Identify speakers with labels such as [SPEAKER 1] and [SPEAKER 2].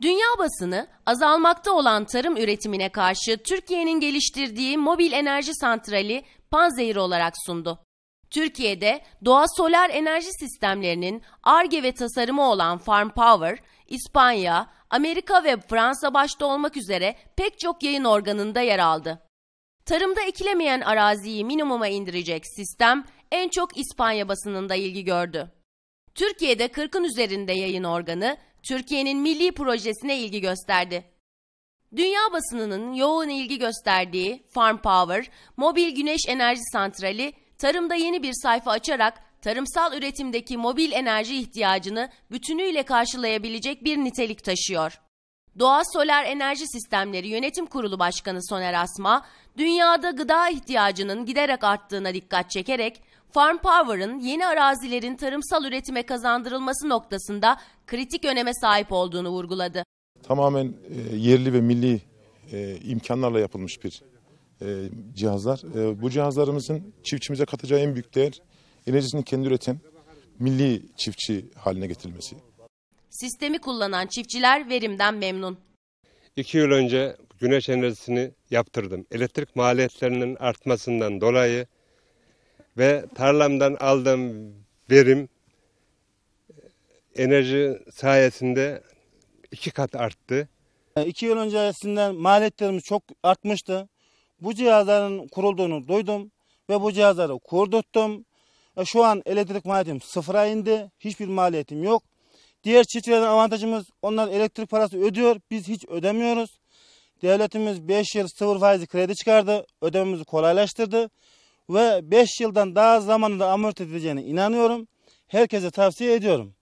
[SPEAKER 1] Dünya basını azalmakta olan tarım üretimine karşı Türkiye'nin geliştirdiği mobil enerji santrali panzehir olarak sundu. Türkiye'de doğa solar enerji sistemlerinin ARGE ve tasarımı olan Farm Power, İspanya, Amerika ve Fransa başta olmak üzere pek çok yayın organında yer aldı. Tarımda ekilemeyen araziyi minimuma indirecek sistem en çok İspanya basınında ilgi gördü. Türkiye'de 40'ın üzerinde yayın organı Türkiye'nin milli projesine ilgi gösterdi. Dünya basınının yoğun ilgi gösterdiği Farm Power, mobil güneş enerji santrali, tarımda yeni bir sayfa açarak tarımsal üretimdeki mobil enerji ihtiyacını bütünüyle karşılayabilecek bir nitelik taşıyor. Doğa Solar Enerji Sistemleri Yönetim Kurulu Başkanı Soner Asma, dünyada gıda ihtiyacının giderek arttığına dikkat çekerek Farm Power'ın yeni arazilerin tarımsal üretime kazandırılması noktasında kritik öneme sahip olduğunu vurguladı.
[SPEAKER 2] Tamamen e, yerli ve milli e, imkanlarla yapılmış bir e, cihazlar. Bu cihazlarımızın çiftçimize katacağı
[SPEAKER 3] en büyük değer enerjisini kendi üreten milli çiftçi haline getirilmesi.
[SPEAKER 1] Sistemi kullanan çiftçiler verimden memnun.
[SPEAKER 3] İki yıl önce güneş enerjisini yaptırdım. Elektrik maliyetlerinin artmasından dolayı ve tarlamdan aldığım verim enerji sayesinde iki kat arttı. E, iki yıl öncesinden maliyetlerimiz
[SPEAKER 2] çok artmıştı. Bu cihazların kurulduğunu duydum ve bu cihazları kurdurttum. E, şu an elektrik maliyetim sıfıra indi. Hiçbir maliyetim yok. Diğer çiftçilerden avantajımız onlar elektrik parası ödüyor. Biz hiç ödemiyoruz. Devletimiz 5 yıl sıfır faizi kredi çıkardı. Ödememizi kolaylaştırdı. Ve 5 yıldan daha zamanında amorti edileceğine inanıyorum. Herkese tavsiye ediyorum.